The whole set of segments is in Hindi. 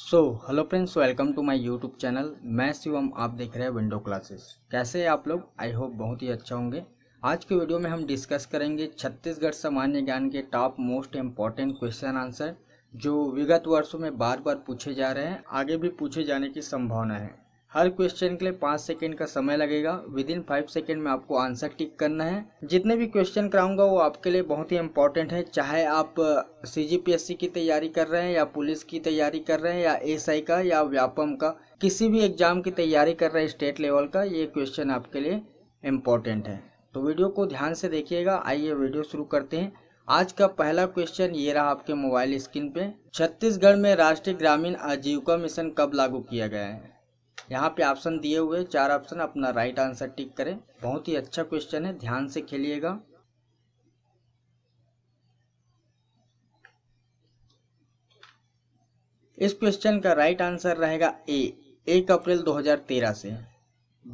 so hello friends welcome to my YouTube channel मैं शिवम आप देख रहे हैं विंडो क्लासेस कैसे हैं आप लोग आई होप बहुत ही अच्छा होंगे आज के वीडियो में हम डिस्कस करेंगे छत्तीसगढ़ सामान्य ज्ञान के top most important question answer जो विगत वर्षों में बार बार पूछे जा रहे हैं आगे भी पूछे जाने की संभावना है हर क्वेश्चन के लिए पाँच सेकेंड का समय लगेगा विद इन फाइव सेकेंड में आपको आंसर टिक करना है जितने भी क्वेश्चन कराऊंगा वो आपके लिए बहुत ही इंपॉर्टेंट है चाहे आप सी की तैयारी कर रहे हैं या पुलिस की तैयारी कर रहे हैं या एस का या व्यापम का किसी भी एग्जाम की तैयारी कर रहे हैं स्टेट लेवल का ये क्वेश्चन आपके लिए इम्पोर्टेंट है तो वीडियो को ध्यान से देखिएगा आइए वीडियो शुरू करते हैं आज का पहला क्वेश्चन ये रहा आपके मोबाइल स्क्रीन पे छत्तीसगढ़ में राष्ट्रीय ग्रामीण आजीविका मिशन कब लागू किया गया है यहाँ पे ऑप्शन दिए हुए चार ऑप्शन अपना राइट आंसर टिक करें बहुत ही अच्छा क्वेश्चन है ध्यान से खेलिएगा इस क्वेश्चन का राइट आंसर रहेगा ए एक अप्रैल 2013 से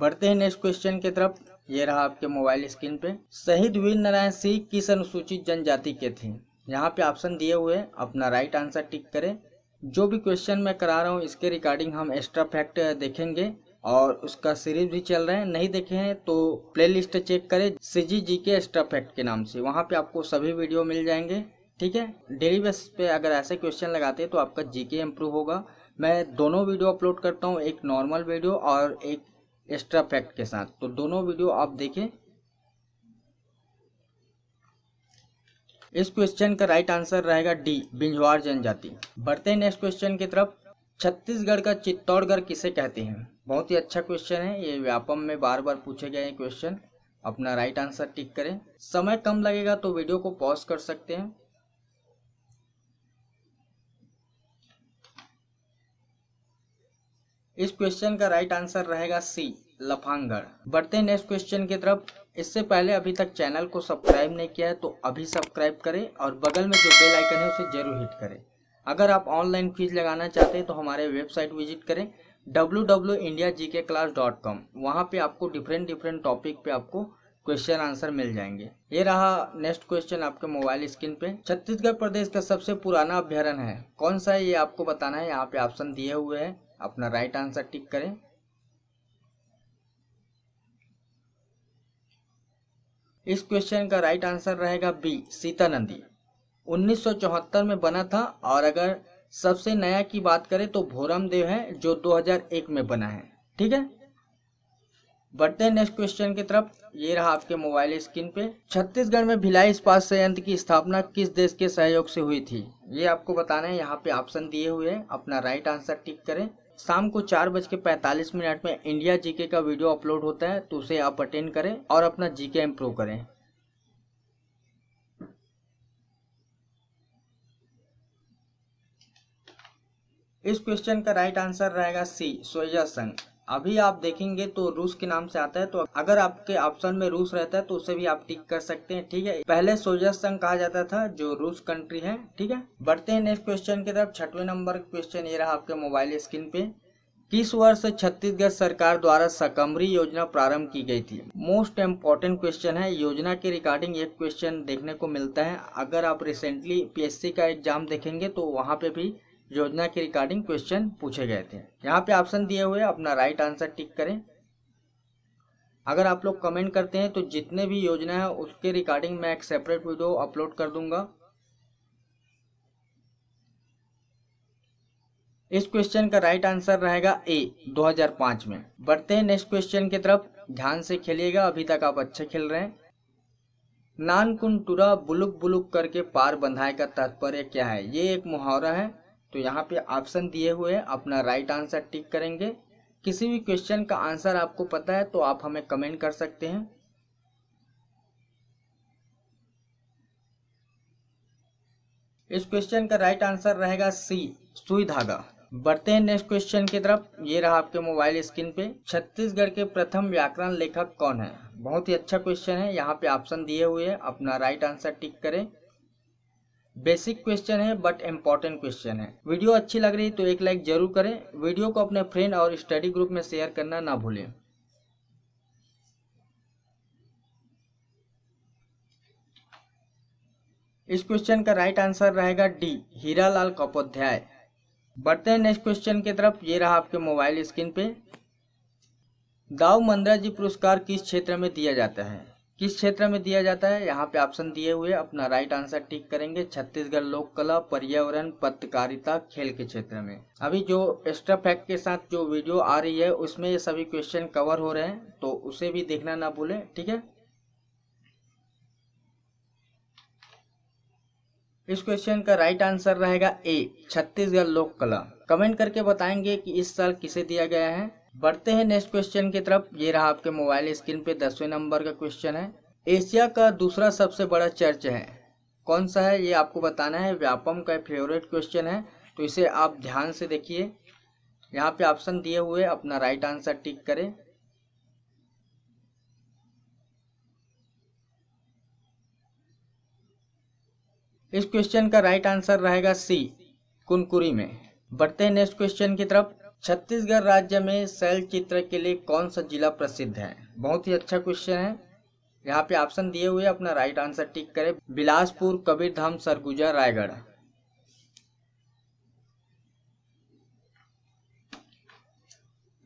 बढ़ते हैं नेक्स्ट क्वेश्चन की तरफ ये रहा आपके मोबाइल स्क्रीन पे शहीद वीर नारायण सिंह किस अनुसूचित जनजाति के थे यहाँ पे ऑप्शन दिए हुए अपना राइट आंसर टिक करें जो भी क्वेश्चन मैं करा रहा हूँ इसके रिगार्डिंग हम एक्स्ट्रा फैक्ट देखेंगे और उसका सीरीज भी चल रहा है नहीं देखे हैं तो प्लेलिस्ट चेक करें सी जी जी के एक्स्ट्रा फैक्ट के नाम से वहाँ पे आपको सभी वीडियो मिल जाएंगे ठीक है डेली बेसिस पे अगर ऐसे क्वेश्चन लगाते हैं तो आपका के इम्प्रूव होगा मैं दोनों वीडियो अपलोड करता हूँ एक नॉर्मल वीडियो और एक एक्स्ट्रा फैक्ट के साथ तो दोनों वीडियो आप देखें इस क्वेश्चन का राइट आंसर रहेगा डी बिंजवार जनजाति बढ़ते हैं नेक्स्ट क्वेश्चन की तरफ छत्तीसगढ़ का चित्तौड़गढ़ किसे कहते हैं बहुत ही अच्छा क्वेश्चन है ये व्यापम में बार बार पूछे गए हैं क्वेश्चन अपना राइट आंसर टिक करें समय कम लगेगा तो वीडियो को पॉज कर सकते हैं इस क्वेश्चन का राइट आंसर रहेगा सी लफांगढ़ बढ़ते हैं नेक्स्ट क्वेश्चन की तरफ इससे पहले अभी तक चैनल को सब्सक्राइब नहीं किया है तो अभी सब्सक्राइब करें और बगल में जो बेल आइकन है उसे जरूर हिट करें अगर आप ऑनलाइन फीस लगाना चाहते हैं तो हमारे वेबसाइट विजिट करें www.indiagkclass.com वहाँ पे आपको डिफरेंट डिफरेंट टॉपिक पे आपको क्वेश्चन आंसर मिल जाएंगे ये रहा नेक्स्ट क्वेश्चन आपके मोबाइल स्क्रीन पे छत्तीसगढ़ प्रदेश का सबसे पुराना अभ्यारण है कौन सा है ये आपको बताना है यहाँ पे ऑप्शन दिए हुए हैं अपना राइट आंसर टिक करें इस क्वेश्चन का राइट आंसर रहेगा बी सीता नंदी उन्नीस में बना था और अगर सबसे नया की बात करें तो भोरम देव है जो 2001 में बना है ठीक है बढ़ते हैं नेक्स्ट क्वेश्चन की तरफ ये रहा आपके मोबाइल स्क्रीन पे छत्तीसगढ़ में भिलाई इस्पात संयंत्र की स्थापना किस देश के सहयोग से हुई थी ये आपको बताना है यहाँ पे ऑप्शन दिए हुए हैं अपना राइट आंसर टिक करें शाम को चार बज के पैंतालीस मिनट में इंडिया जीके का वीडियो अपलोड होता है तो उसे आप अटेंड करें और अपना जीके इम्प्रूव करें इस क्वेश्चन का राइट आंसर रहेगा सी सोया संघ अभी आप देखेंगे तो रूस के नाम से आता है तो अगर आपके ऑप्शन में रूस रहता है तो उसे भी आप टिक कर सकते हैं ठीक है पहले सोजर संघ कहा जाता था जो रूस कंट्री है ठीक है बढ़ते हैं नेक्स्ट क्वेश्चन की तरफ छठवें नंबर क्वेश्चन ये रहा आपके मोबाइल स्क्रीन पे किस वर्ष छत्तीसगढ़ सरकार द्वारा सकमरी योजना प्रारंभ की गई थी मोस्ट इम्पॉर्टेंट क्वेश्चन है योजना के रिगार्डिंग एक क्वेश्चन देखने को मिलता है अगर आप रिसेंटली पीएससी का एग्जाम देखेंगे तो वहाँ पे भी योजना के रिगार्डिंग क्वेश्चन पूछे गए थे यहाँ पे ऑप्शन दिए हुए अपना राइट आंसर टिक करें अगर आप लोग कमेंट करते हैं तो जितने भी योजना है उसके रिगार्डिंग मैं एक सेपरेट वीडियो अपलोड कर दूंगा इस क्वेश्चन का राइट आंसर रहेगा ए 2005 में बढ़ते हैं नेक्स्ट क्वेश्चन की तरफ ध्यान से खेलिएगा अभी तक आप अच्छे खेल रहे हैं नानकुन नानकुंटुरा बुलुक बुलुक करके पार बंधाए का तात्पर्य क्या है ये एक मुहावरा है तो यहाँ पे ऑप्शन दिए हुए हैं अपना राइट आंसर टिक करेंगे किसी भी क्वेश्चन का आंसर आपको पता है तो आप हमें कमेंट कर सकते हैं इस क्वेश्चन का राइट आंसर रहेगा सी सुई धागा बढ़ते हैं नेक्स्ट क्वेश्चन की तरफ ये रहा आपके मोबाइल स्क्रीन पे छत्तीसगढ़ के प्रथम व्याकरण लेखक कौन है बहुत ही अच्छा क्वेश्चन है यहाँ पे ऑप्शन दिए हुए हैं अपना राइट आंसर टिक करें बेसिक क्वेश्चन है बट इम्पॉर्टेंट क्वेश्चन है वीडियो अच्छी लग रही तो एक लाइक जरूर करें वीडियो को अपने फ्रेंड और स्टडी ग्रुप में शेयर करना ना भूलें इस क्वेश्चन का राइट आंसर रहेगा डी हीरालाल कपोध्याय बढ़ते हैं नेक्स्ट क्वेश्चन की तरफ ये रहा आपके मोबाइल स्क्रीन पे दाऊ मंद्रा जी पुरस्कार किस क्षेत्र में दिया जाता है किस क्षेत्र में दिया जाता है यहाँ पे ऑप्शन दिए हुए अपना राइट आंसर टिक करेंगे छत्तीसगढ़ लोक कला पर्यावरण पत्रकारिता खेल के क्षेत्र में अभी जो एक्स्ट्रा फैक्ट के साथ जो वीडियो आ रही है उसमें ये सभी क्वेश्चन कवर हो रहे हैं तो उसे भी देखना ना भूलें ठीक है इस क्वेश्चन का राइट आंसर रहेगा ए छत्तीसगढ़ लोक कला कमेंट करके बताएंगे कि इस साल किसे दिया गया है बढ़ते हैं नेक्स्ट क्वेश्चन की तरफ ये रहा आपके मोबाइल स्क्रीन पे दसवें नंबर का क्वेश्चन है एशिया का दूसरा सबसे बड़ा चर्च है कौन सा है ये आपको बताना है व्यापम का फेवरेट क्वेश्चन है तो इसे आप ध्यान से देखिए यहाँ पे ऑप्शन दिए हुए अपना राइट आंसर टिक करें इस क्वेश्चन का राइट आंसर रहेगा सी कुनकुरी में बढ़ते हैं नेक्स्ट क्वेश्चन की तरफ छत्तीसगढ़ राज्य में शैल चित्र के लिए कौन सा जिला प्रसिद्ध है बहुत ही अच्छा क्वेश्चन है यहाँ पे ऑप्शन दिए हुए अपना राइट आंसर टिक करें बिलासपुर कबीरधाम सरगुजा रायगढ़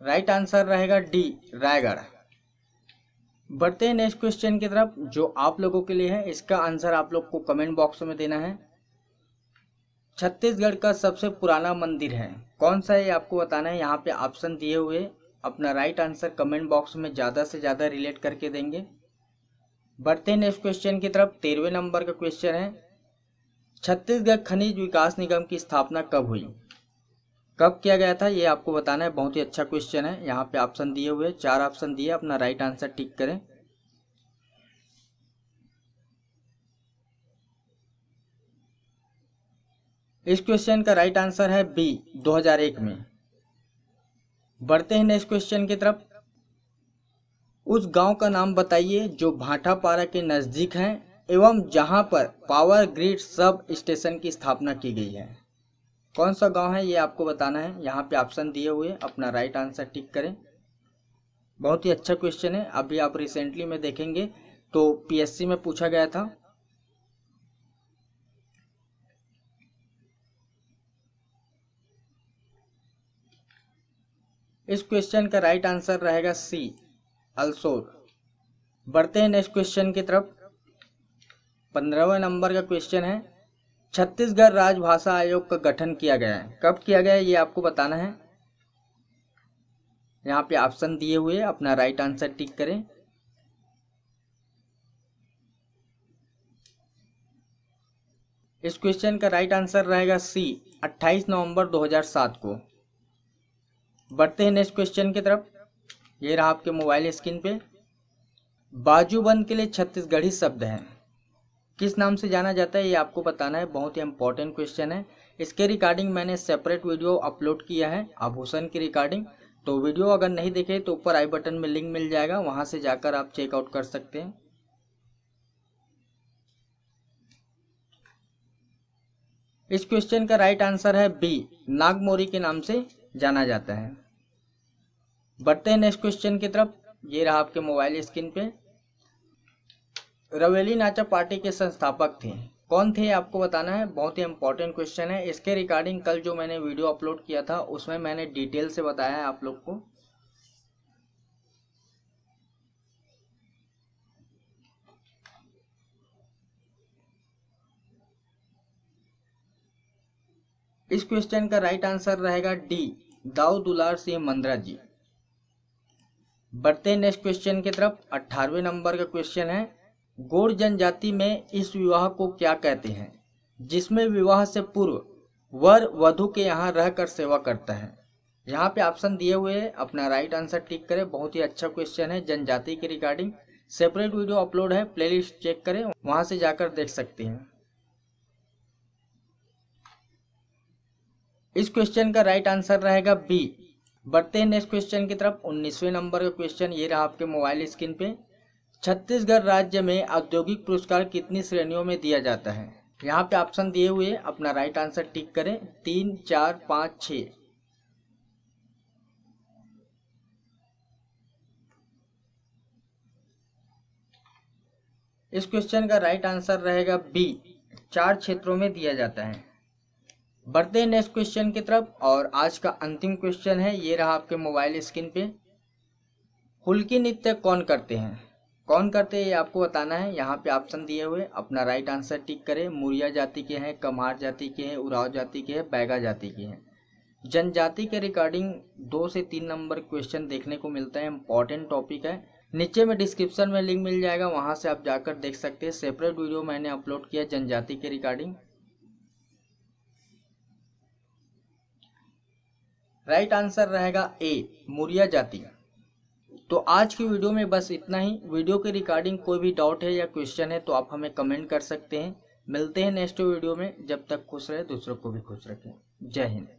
राइट आंसर रहेगा डी रायगढ़ बढ़ते हैं नेक्स्ट क्वेश्चन की तरफ जो आप लोगों के लिए है इसका आंसर आप लोग को कमेंट बॉक्स में देना है छत्तीसगढ़ का सबसे पुराना मंदिर है कौन सा है आपको बताना है यहाँ पे ऑप्शन दिए हुए अपना राइट आंसर कमेंट बॉक्स में ज़्यादा से ज़्यादा रिलेट करके देंगे बढ़ते हैं नेक्स्ट क्वेश्चन की तरफ तेरहवें नंबर का क्वेश्चन है छत्तीसगढ़ खनिज विकास निगम की स्थापना कब हुई कब किया गया था ये आपको बताना है बहुत ही अच्छा क्वेश्चन है यहाँ पे ऑप्शन दिए हुए चार ऑप्शन दिए अपना राइट आंसर टिक करें इस क्वेश्चन का राइट आंसर है बी 2001 में बढ़ते हैं नेक्स्ट क्वेश्चन की तरफ उस गांव का नाम बताइए जो भाटापारा के नज़दीक है एवं जहां पर पावर ग्रिड सब स्टेशन की स्थापना की गई है कौन सा गांव है ये आपको बताना है यहाँ पे ऑप्शन दिए हुए अपना राइट आंसर टिक करें बहुत ही अच्छा क्वेश्चन है अभी आप रिसेंटली में देखेंगे तो पीएससी में पूछा गया था इस क्वेश्चन का राइट आंसर रहेगा सी अल्सोर बढ़ते हैं नेक्स्ट क्वेश्चन की तरफ पंद्रहवें नंबर का क्वेश्चन है छत्तीसगढ़ राजभाषा आयोग का गठन किया गया है कब किया गया है ये आपको बताना है यहाँ पे ऑप्शन दिए हुए अपना राइट आंसर टिक करें इस क्वेश्चन का राइट आंसर रहेगा सी 28 नवंबर 2007 को बढ़ते हैं नेक्स्ट क्वेश्चन की तरफ ये रहा आपके मोबाइल स्क्रीन पे बाजूबंद के लिए छत्तीसगढ़ी शब्द है किस नाम से जाना जाता है ये आपको बताना है बहुत ही इंपॉर्टेंट क्वेश्चन है इसके रिकॉर्डिंग मैंने सेपरेट वीडियो अपलोड किया है आभूषण की रिकॉर्डिंग तो वीडियो अगर नहीं देखे तो ऊपर आई बटन में लिंक मिल जाएगा वहां से जाकर आप चेकआउट कर सकते हैं इस क्वेश्चन का राइट आंसर है बी नागमोरी के नाम से जाना जाता है बढ़ते हैं नेक्स्ट क्वेश्चन की तरफ ये रहा आपके मोबाइल स्क्रीन पे रवेली नाचा पार्टी के संस्थापक थे कौन थे आपको बताना है बहुत ही इंपॉर्टेंट क्वेश्चन है इसके रिगार्डिंग कल जो मैंने वीडियो अपलोड किया था उसमें मैंने डिटेल से बताया है आप लोग को इस क्वेश्चन का राइट आंसर रहेगा डी दाऊ दुलार सिंह मंद्रा जी बढ़ते नेक्स्ट क्वेश्चन की तरफ अट्ठारहवें नंबर का क्वेश्चन है गोड़ जनजाति में इस विवाह को क्या कहते हैं जिसमें विवाह से पूर्व वर वधु के यहाँ रहकर सेवा करता है यहाँ पे ऑप्शन दिए हुए हैं अपना राइट आंसर टिक करें बहुत ही अच्छा क्वेश्चन है जनजाति के रिगार्डिंग सेपरेट वीडियो अपलोड है प्लेलिस्ट चेक करें वहाँ से जाकर देख सकते हैं इस क्वेश्चन का राइट आंसर रहेगा बी बढ़ते हैं नेक्स्ट क्वेश्चन की तरफ उन्नीसवें नंबर का क्वेश्चन ये रहा आपके मोबाइल स्क्रीन पे छत्तीसगढ़ राज्य में औद्योगिक पुरस्कार कितनी श्रेणियों में दिया जाता है यहाँ पे ऑप्शन दिए हुए अपना राइट आंसर टिक करें तीन चार पाँच छ इस क्वेश्चन का राइट आंसर रहेगा बी चार क्षेत्रों में दिया जाता है बढ़ते हैं नेक्स्ट क्वेश्चन की तरफ और आज का अंतिम क्वेश्चन है ये रहा आपके मोबाइल स्क्रीन पे हुल्की नृत्य कौन करते हैं कौन करते हैं ये आपको बताना है यहाँ पे ऑप्शन दिए हुए अपना राइट आंसर टिक करें मुरिया जाति के हैं कमार जाति के हैं उराव जाति के हैं बैगा जाति के हैं जनजाति के रिकॉर्डिंग दो से तीन नंबर क्वेश्चन देखने को मिलता है इंपॉर्टेंट टॉपिक है नीचे में डिस्क्रिप्शन में लिंक मिल जाएगा वहाँ से आप जाकर देख सकते हैं सेपरेट वीडियो मैंने अपलोड किया जनजाति के रिकॉर्डिंग राइट आंसर रहेगा ए मुरिया जाति तो आज की वीडियो में बस इतना ही वीडियो के रिकॉर्डिंग कोई भी डाउट है या क्वेश्चन है तो आप हमें कमेंट कर सकते हैं मिलते हैं नेक्स्ट वीडियो में जब तक खुश रहे दूसरों को भी खुश रखें जय हिंद